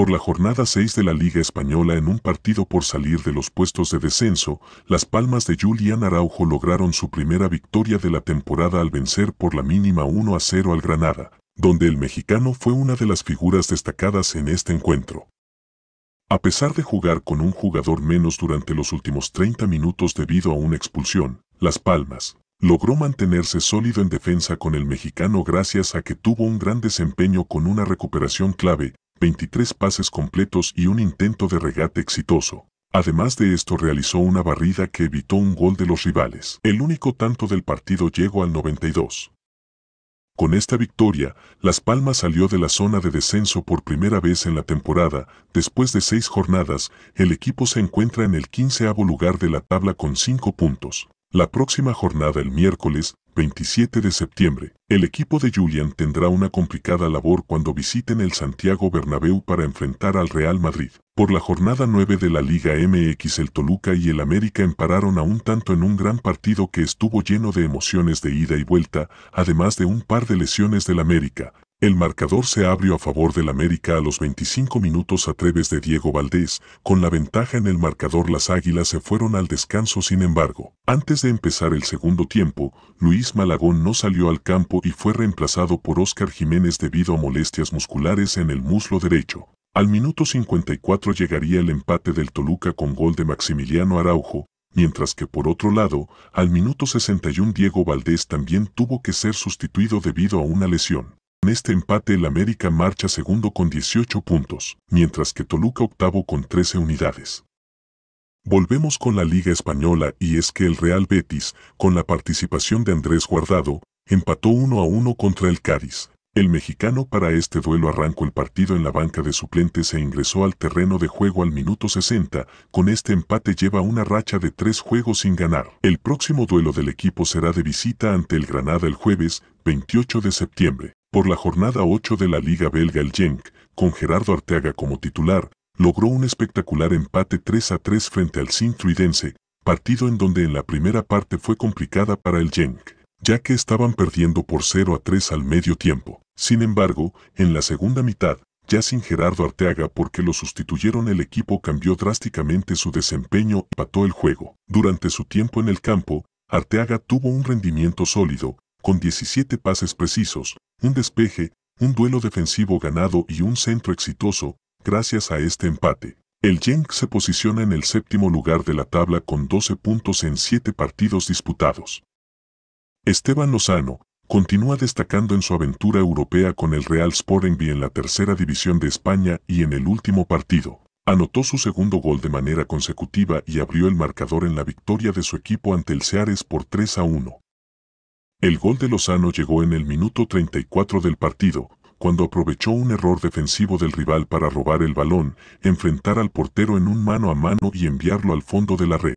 Por la jornada 6 de la Liga Española en un partido por salir de los puestos de descenso, las Palmas de Julián Araujo lograron su primera victoria de la temporada al vencer por la mínima 1 a 0 al Granada, donde el mexicano fue una de las figuras destacadas en este encuentro. A pesar de jugar con un jugador menos durante los últimos 30 minutos debido a una expulsión, Las Palmas logró mantenerse sólido en defensa con el mexicano gracias a que tuvo un gran desempeño con una recuperación clave 23 pases completos y un intento de regate exitoso. Además de esto realizó una barrida que evitó un gol de los rivales. El único tanto del partido llegó al 92. Con esta victoria, Las Palmas salió de la zona de descenso por primera vez en la temporada. Después de seis jornadas, el equipo se encuentra en el quinceavo lugar de la tabla con cinco puntos. La próxima jornada el miércoles 27 de septiembre, el equipo de Julian tendrá una complicada labor cuando visiten el Santiago Bernabéu para enfrentar al Real Madrid. Por la jornada 9 de la Liga MX el Toluca y el América empararon a un tanto en un gran partido que estuvo lleno de emociones de ida y vuelta, además de un par de lesiones del América, el marcador se abrió a favor del América a los 25 minutos a de Diego Valdés, con la ventaja en el marcador las Águilas se fueron al descanso sin embargo. Antes de empezar el segundo tiempo, Luis Malagón no salió al campo y fue reemplazado por Óscar Jiménez debido a molestias musculares en el muslo derecho. Al minuto 54 llegaría el empate del Toluca con gol de Maximiliano Araujo, mientras que por otro lado, al minuto 61 Diego Valdés también tuvo que ser sustituido debido a una lesión. En este empate el América marcha segundo con 18 puntos, mientras que Toluca octavo con 13 unidades. Volvemos con la Liga Española y es que el Real Betis, con la participación de Andrés Guardado, empató 1 a 1 contra el Cádiz. El mexicano para este duelo arrancó el partido en la banca de suplentes e ingresó al terreno de juego al minuto 60, con este empate lleva una racha de tres juegos sin ganar. El próximo duelo del equipo será de visita ante el Granada el jueves, 28 de septiembre. Por la jornada 8 de la Liga belga el Genk, con Gerardo Arteaga como titular, logró un espectacular empate 3 a 3 frente al Sintruidense, partido en donde en la primera parte fue complicada para el Genk, ya que estaban perdiendo por 0 a 3 al medio tiempo. Sin embargo, en la segunda mitad, ya sin Gerardo Arteaga porque lo sustituyeron el equipo cambió drásticamente su desempeño y pató el juego. Durante su tiempo en el campo, Arteaga tuvo un rendimiento sólido, con 17 pases precisos, un despeje, un duelo defensivo ganado y un centro exitoso, gracias a este empate. El Jenk se posiciona en el séptimo lugar de la tabla con 12 puntos en 7 partidos disputados. Esteban Lozano continúa destacando en su aventura europea con el Real Sporting en la tercera división de España y en el último partido. Anotó su segundo gol de manera consecutiva y abrió el marcador en la victoria de su equipo ante el Seares por 3 a 1. El gol de Lozano llegó en el minuto 34 del partido, cuando aprovechó un error defensivo del rival para robar el balón, enfrentar al portero en un mano a mano y enviarlo al fondo de la red.